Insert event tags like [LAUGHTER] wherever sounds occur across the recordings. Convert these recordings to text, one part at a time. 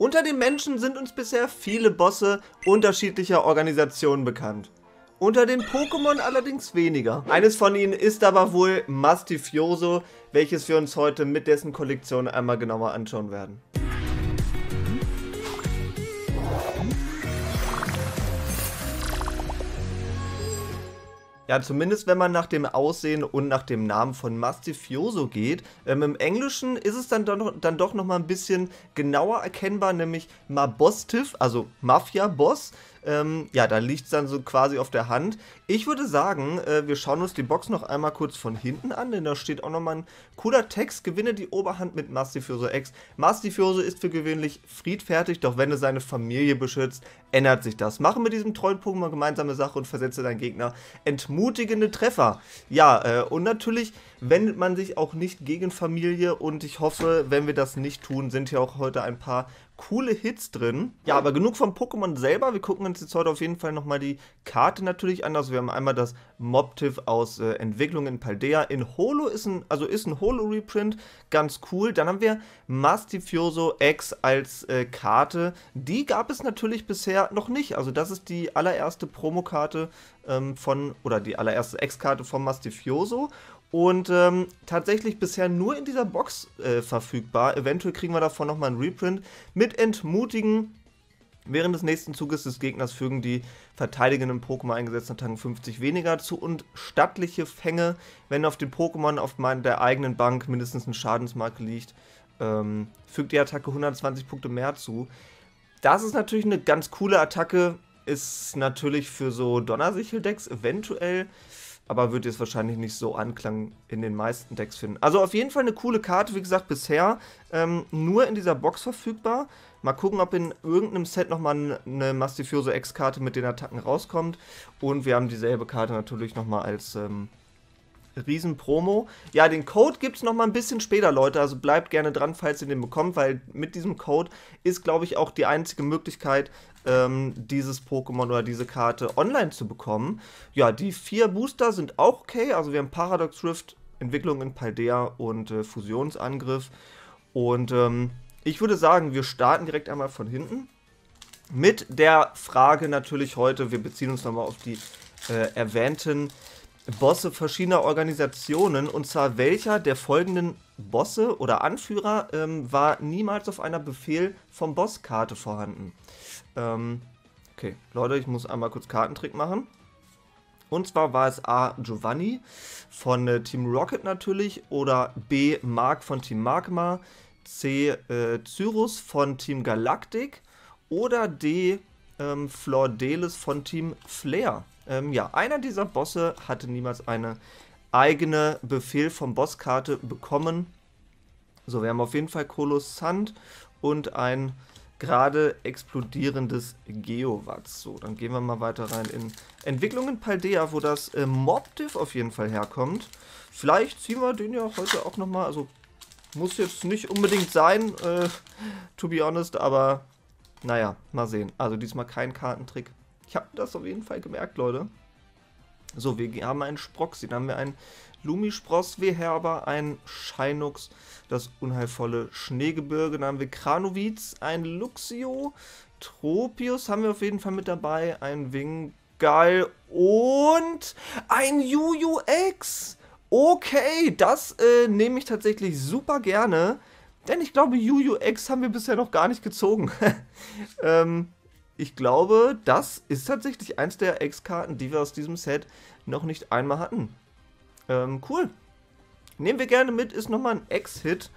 Unter den Menschen sind uns bisher viele Bosse unterschiedlicher Organisationen bekannt. Unter den Pokémon allerdings weniger. Eines von ihnen ist aber wohl Mastifioso, welches wir uns heute mit dessen Kollektion einmal genauer anschauen werden. Ja, zumindest wenn man nach dem Aussehen und nach dem Namen von Mastifioso geht. Ähm, Im Englischen ist es dann doch, dann doch nochmal ein bisschen genauer erkennbar, nämlich Mabostif, also Mafia-Boss. Ähm, ja, da liegt es dann so quasi auf der Hand. Ich würde sagen, äh, wir schauen uns die Box noch einmal kurz von hinten an, denn da steht auch nochmal ein cooler Text. Gewinne die Oberhand mit Mastifioso X. Mastifioso ist für gewöhnlich friedfertig, doch wenn du seine Familie beschützt, ändert sich das. Mache mit diesem treuen Pokémon gemeinsame Sache und versetze deinen Gegner entmutigende Treffer. Ja, äh, und natürlich wendet man sich auch nicht gegen Familie und ich hoffe, wenn wir das nicht tun, sind hier auch heute ein paar coole Hits drin. Ja, aber genug vom Pokémon selber. Wir gucken uns jetzt heute auf jeden Fall nochmal die Karte natürlich an. Also wir haben einmal das Mobtiv aus äh, Entwicklung in Paldea. In Holo ist ein, also ist ein Holo-Reprint, ganz cool. Dann haben wir Mastifioso X als äh, Karte. Die gab es natürlich bisher noch nicht. Also das ist die allererste Promokarte ähm, von, oder die allererste X-Karte von Mastifioso. Und ähm, tatsächlich bisher nur in dieser Box äh, verfügbar. Eventuell kriegen wir davon nochmal einen Reprint. Mit entmutigen Während des nächsten Zuges des Gegners fügen die verteidigenden Pokémon eingesetzten Attacken 50 weniger zu und stattliche Fänge, wenn auf dem Pokémon auf der eigenen Bank mindestens ein Schadensmarke liegt, ähm, fügt die Attacke 120 Punkte mehr zu. Das ist natürlich eine ganz coole Attacke, ist natürlich für so Donnersichel-Decks eventuell aber wird jetzt wahrscheinlich nicht so Anklang in den meisten Decks finden. Also auf jeden Fall eine coole Karte, wie gesagt, bisher ähm, nur in dieser Box verfügbar. Mal gucken, ob in irgendeinem Set nochmal eine mastifioso X-Karte mit den Attacken rauskommt. Und wir haben dieselbe Karte natürlich nochmal als ähm, Riesen-Promo. Ja, den Code gibt es nochmal ein bisschen später, Leute. Also bleibt gerne dran, falls ihr den bekommt, weil mit diesem Code ist, glaube ich, auch die einzige Möglichkeit, ähm, dieses Pokémon oder diese Karte online zu bekommen. Ja, die vier Booster sind auch okay. Also wir haben Paradox Rift, Entwicklung in Paldea und äh, Fusionsangriff. Und ähm, ich würde sagen, wir starten direkt einmal von hinten. Mit der Frage natürlich heute, wir beziehen uns nochmal auf die äh, erwähnten Bosse verschiedener Organisationen. Und zwar welcher der folgenden Bosse oder Anführer ähm, war niemals auf einer Befehl vom Bosskarte vorhanden? Ähm, okay, Leute, ich muss einmal kurz Kartentrick machen. Und zwar war es A. Giovanni von äh, Team Rocket natürlich oder B. Mark von Team Magma, C. Äh, Cyrus von Team Galactic oder D. Ähm, Flor Delis von Team Flair. Ähm, ja, einer dieser Bosse hatte niemals eine eigene Befehl vom Bosskarte bekommen. So, wir haben auf jeden Fall Kolossant und ein gerade explodierendes Geowatz. So, dann gehen wir mal weiter rein in Entwicklungen Paldea, wo das äh, Mobdiv auf jeden Fall herkommt. Vielleicht ziehen wir den ja heute auch nochmal, also muss jetzt nicht unbedingt sein, äh, to be honest, aber naja, mal sehen. Also diesmal kein Kartentrick. Ich habe das auf jeden Fall gemerkt, Leute. So, wir haben einen Sproxy, dann haben wir einen Lumispross, Weherber, einen Scheinux, das unheilvolle Schneegebirge, dann haben wir Kranowitz, ein Luxio, Tropius haben wir auf jeden Fall mit dabei, ein Wingal und ein Juju X. Okay, das äh, nehme ich tatsächlich super gerne, denn ich glaube, Juju X haben wir bisher noch gar nicht gezogen. [LAUGHS] ähm, ich glaube, das ist tatsächlich eins der X-Karten, die wir aus diesem Set noch nicht einmal hatten. Ähm, cool. Nehmen wir gerne mit, ist nochmal ein X-Hit.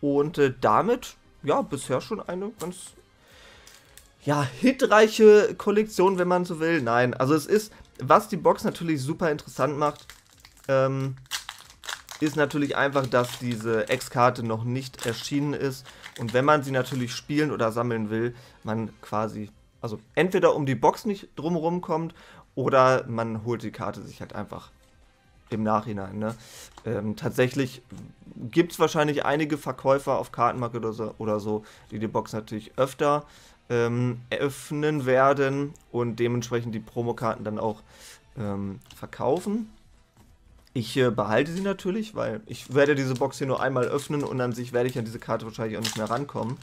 Und äh, damit, ja, bisher schon eine ganz, ja, hitreiche Kollektion, wenn man so will. Nein, also es ist, was die Box natürlich super interessant macht, ähm, ist natürlich einfach, dass diese X-Karte noch nicht erschienen ist. Und wenn man sie natürlich spielen oder sammeln will, man quasi also entweder um die Box nicht drumherum kommt oder man holt die Karte sich halt einfach im Nachhinein. Ne? Ähm, tatsächlich gibt es wahrscheinlich einige Verkäufer auf Kartenmarkt oder so, oder so die die Box natürlich öfter ähm, öffnen werden und dementsprechend die Promokarten dann auch ähm, verkaufen. Ich äh, behalte sie natürlich, weil ich werde diese Box hier nur einmal öffnen und an sich werde ich an diese Karte wahrscheinlich auch nicht mehr rankommen.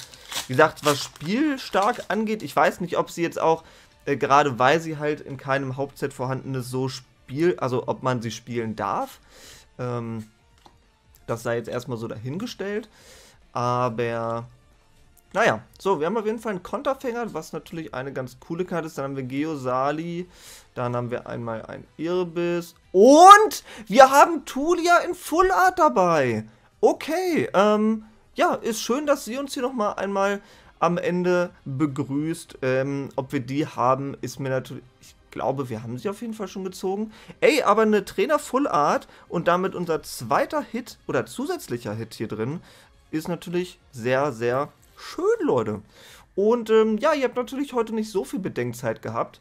Wie gesagt, was spielstark angeht, ich weiß nicht, ob sie jetzt auch, äh, gerade weil sie halt in keinem Hauptset vorhanden ist, so spiel, also ob man sie spielen darf. Ähm, das sei jetzt erstmal so dahingestellt. Aber naja, so, wir haben auf jeden Fall einen Konterfänger, was natürlich eine ganz coole Karte ist. Dann haben wir Geosali, dann haben wir einmal ein Irbis und wir haben Tulia in Full Art dabei. Okay, ähm, ja, ist schön, dass sie uns hier nochmal einmal am Ende begrüßt. Ähm, ob wir die haben, ist mir natürlich... Ich glaube, wir haben sie auf jeden Fall schon gezogen. Ey, aber eine Trainer Full Art und damit unser zweiter Hit oder zusätzlicher Hit hier drin ist natürlich sehr, sehr Schön, Leute. Und ähm, ja, ihr habt natürlich heute nicht so viel Bedenkzeit gehabt.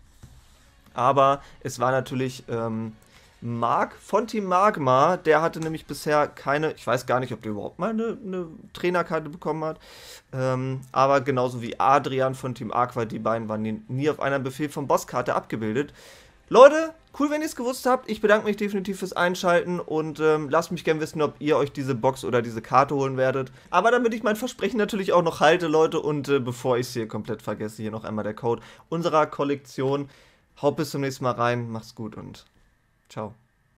Aber es war natürlich ähm, Marc von Team Magma. Der hatte nämlich bisher keine, ich weiß gar nicht, ob der überhaupt mal eine, eine Trainerkarte bekommen hat. Ähm, aber genauso wie Adrian von Team Aqua, die beiden waren nie, nie auf einer Befehl von Bosskarte abgebildet. Leute, Cool, wenn ihr es gewusst habt. Ich bedanke mich definitiv fürs Einschalten und ähm, lasst mich gerne wissen, ob ihr euch diese Box oder diese Karte holen werdet. Aber damit ich mein Versprechen natürlich auch noch halte, Leute, und äh, bevor ich es hier komplett vergesse, hier noch einmal der Code unserer Kollektion. Haut bis zum nächsten Mal rein, macht's gut und ciao.